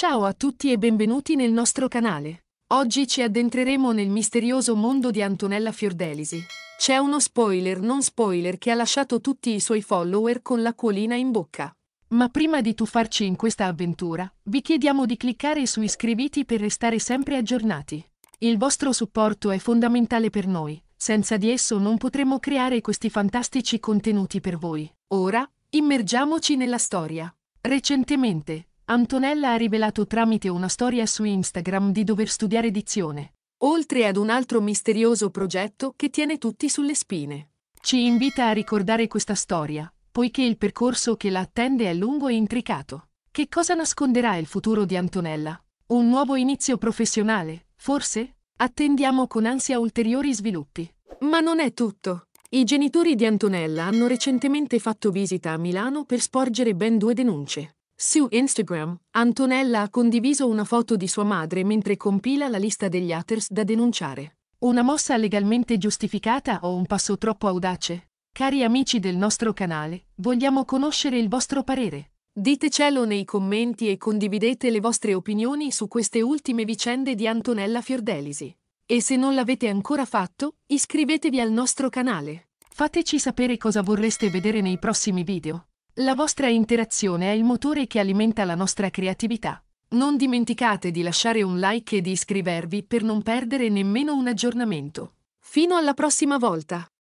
Ciao a tutti e benvenuti nel nostro canale. Oggi ci addentreremo nel misterioso mondo di Antonella Fiordelisi. C'è uno spoiler non spoiler che ha lasciato tutti i suoi follower con l'acquolina in bocca. Ma prima di tuffarci in questa avventura, vi chiediamo di cliccare su iscriviti per restare sempre aggiornati. Il vostro supporto è fondamentale per noi, senza di esso non potremmo creare questi fantastici contenuti per voi. Ora, immergiamoci nella storia. Recentemente, Antonella ha rivelato tramite una storia su Instagram di dover studiare dizione, oltre ad un altro misterioso progetto che tiene tutti sulle spine. Ci invita a ricordare questa storia, poiché il percorso che la attende è lungo e intricato. Che cosa nasconderà il futuro di Antonella? Un nuovo inizio professionale, forse? Attendiamo con ansia ulteriori sviluppi. Ma non è tutto. I genitori di Antonella hanno recentemente fatto visita a Milano per sporgere ben due denunce. Su Instagram, Antonella ha condiviso una foto di sua madre mentre compila la lista degli haters da denunciare. Una mossa legalmente giustificata o un passo troppo audace? Cari amici del nostro canale, vogliamo conoscere il vostro parere. Ditecelo nei commenti e condividete le vostre opinioni su queste ultime vicende di Antonella Fiordelisi. E se non l'avete ancora fatto, iscrivetevi al nostro canale. Fateci sapere cosa vorreste vedere nei prossimi video. La vostra interazione è il motore che alimenta la nostra creatività. Non dimenticate di lasciare un like e di iscrivervi per non perdere nemmeno un aggiornamento. Fino alla prossima volta!